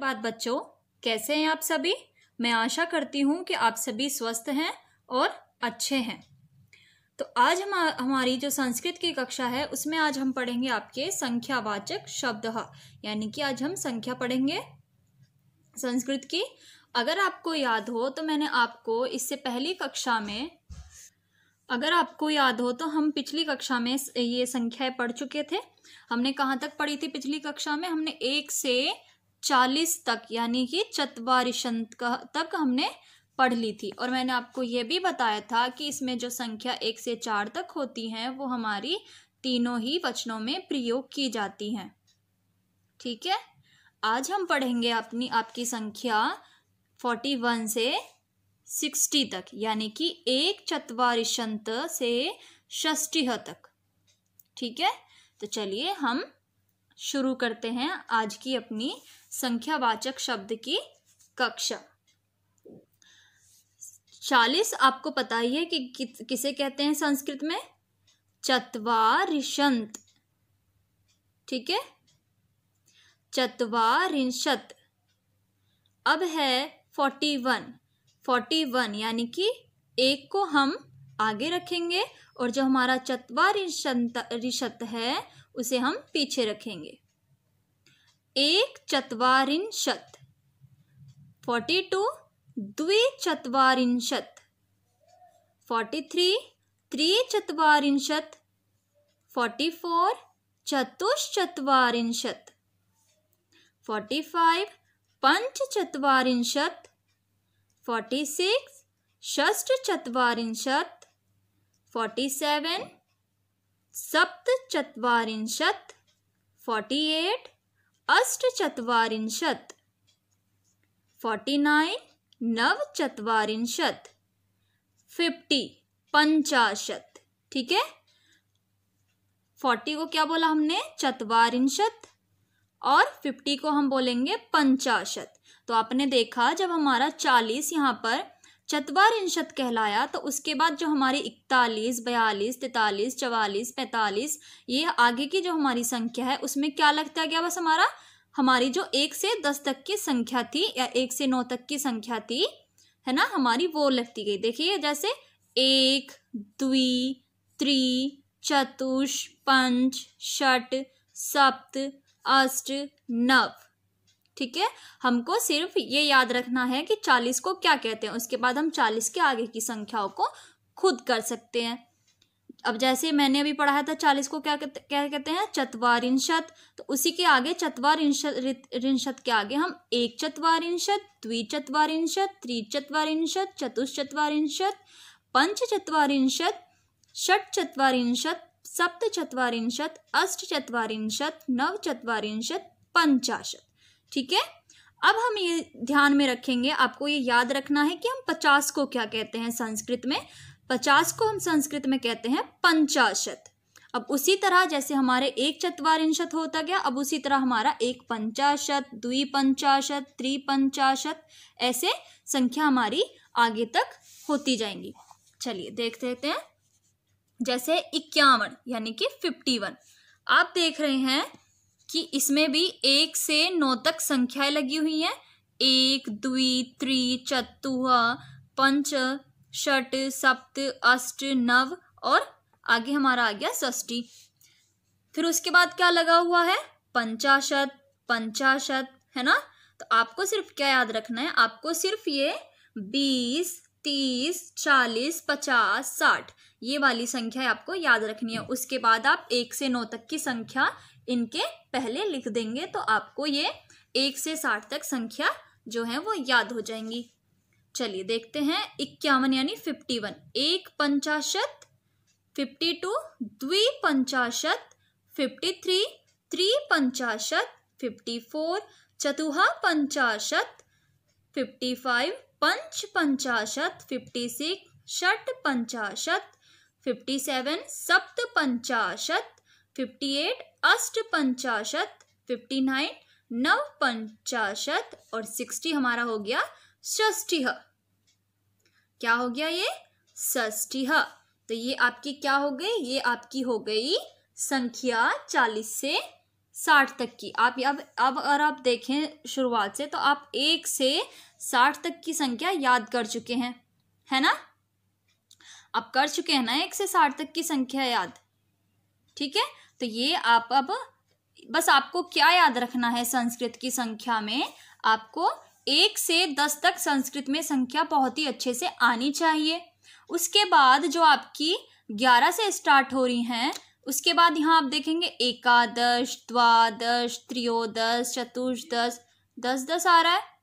बात बच्चों कैसे हैं आप सभी मैं आशा करती हूँ कि आप सभी स्वस्थ हैं और अच्छे हैं तो आज हम हमारी जो संस्कृत की कक्षा है उसमें आज हम पढ़ेंगे आपके संख्यावाचक शब्द यानी कि आज हम संख्या पढ़ेंगे संस्कृत की अगर आपको याद हो तो मैंने आपको इससे पहली कक्षा में अगर आपको याद हो तो हम पिछली कक्षा में ये संख्याएं पढ़ चुके थे हमने कहाँ तक पढ़ी थी पिछली कक्षा में हमने एक से चालीस तक यानी कि चतवारिशंत तक हमने पढ़ ली थी और मैंने आपको ये भी बताया था कि इसमें जो संख्या एक से चार तक होती हैं वो हमारी तीनों ही वचनों में प्रयोग की जाती हैं ठीक है आज हम पढ़ेंगे अपनी आपकी संख्या फोर्टी वन से सिक्सटी तक यानी कि एक चतवारिशंत से षष्टिह तक ठीक है तो चलिए हम शुरू करते हैं आज की अपनी संख्यावाचक शब्द की कक्षा चालीस आपको पता ही है कि, किसे कहते हैं संस्कृत में चतवारिशंत ठीक है चतवारिशत अब है फोर्टी वन फोर्टी वन यानी कि एक को हम आगे रखेंगे और जो हमारा चतवारिशत है उसे हम पीछे रखेंगे एक चतवारिंशत फोर्टी टू द्विचत्वारिंशत फोर्टी थ्री त्रिचत्वारिंशत फोर्टी फोर चतुश्चत्वारिंशत फोर्टी फाइव पंच पंचचत्वारिंशत फोर्टी सिक्स षष्टचत्वारिंशत फोर्टी सेवन सप्त चत्वारिंशत फोर्टी एट अष्ट चत्वारिंशत फोर्टी नाइन नव चत्वारिंशत फिफ्टी पंचाशत ठीक है फोर्टी को क्या बोला हमने चतवारिंशत और फिफ्टी को हम बोलेंगे पंचाशत तो आपने देखा जब हमारा चालीस यहाँ पर चतवारिंशत कहलाया तो उसके बाद जो हमारी इकतालीस बयालीस तैतालीस चवालीस पैंतालीस ये आगे की जो हमारी संख्या है उसमें क्या लगता गया बस हमारा हमारी जो एक से दस तक की संख्या थी या एक से नौ तक की संख्या थी है ना हमारी वो लगती गई देखिए जैसे एक द्वि त्रि चतुष पंच षट सप्त अष्ट नव ठीक है हमको सिर्फ ये याद रखना है कि चालीस को क्या कहते हैं उसके बाद हम चालीस के आगे की संख्याओं को खुद कर सकते हैं अब जैसे मैंने अभी पढ़ाया था चालीस को क्या क्या कहते हैं इंशत तो उसी के आगे चतवारिंशत के आगे हम एक इंशत द्वि इंशत त्रि चतवारिंशत इंशत पंच इंशत षट इंशत सप्त इंशत अष्ट चतवारिंशत नव इंशत पंचाशत ठीक है अब हम ये ध्यान में रखेंगे आपको ये याद रखना है कि हम पचास को क्या कहते हैं संस्कृत में पचास को हम संस्कृत में कहते हैं पंचाशत अब उसी तरह जैसे हमारे एक चतवारिंशत होता गया अब उसी तरह हमारा एक पंचाशत द्वि पंचाशत त्रिपंचाशत ऐसे संख्या हमारी आगे तक होती जाएंगी चलिए देख देते हैं जैसे इक्यावन यानी कि फिफ्टी वन आप देख रहे हैं कि इसमें भी एक से नौ तक संख्याएं लगी हुई हैं एक द्वि त्रि चतु पंच षट सप्त अष्ट नव और आगे हमारा आ गया षष्टी फिर उसके बाद क्या लगा हुआ है पंचाशत पंचाशत है ना तो आपको सिर्फ क्या याद रखना है आपको सिर्फ ये बीस तीस चालीस पचास साठ ये वाली संख्या आपको याद रखनी है उसके बाद आप एक से नौ तक की संख्या इनके पहले लिख देंगे तो आपको ये एक से साठ तक संख्या जो है वो याद हो जाएंगी चलिए देखते हैं इक्यावन यानी फिफ्टी वन एक पंचाशत फिफ्टी टू द्विपंचाशत फिफ्टी थ्री पंचाशत फिफ्टी फोर चतुहा पंचाशत फिफ्टी फाइव पंच पंचाशत फिफ्टी सिक्स षट पंचाशत फिफ्टी सेवन सप्त पंचाशत फिफ्टी एट अष्ट पंचाशत फिफ्टी नाइन नव पंचाशत और सिक्सटी हमारा हो गया षष्ठी क्या हो गया ये षष्ठी तो ये आपकी क्या हो गई ये आपकी हो गई संख्या चालीस से साठ तक की आप अब अब अगर आप देखें शुरुआत से तो आप एक से साठ तक की संख्या याद कर चुके हैं है ना आप कर चुके हैं ना एक से साठ तक की संख्या याद ठीक है तो ये आप अब बस आपको क्या याद रखना है संस्कृत की संख्या में आपको एक से दस तक संस्कृत में संख्या बहुत ही अच्छे से आनी चाहिए उसके बाद जो आपकी ग्यारह से स्टार्ट हो रही हैं उसके बाद यहाँ आप देखेंगे एकादश द्वादश त्रियोदश चतुर्दश दस दस आ रहा है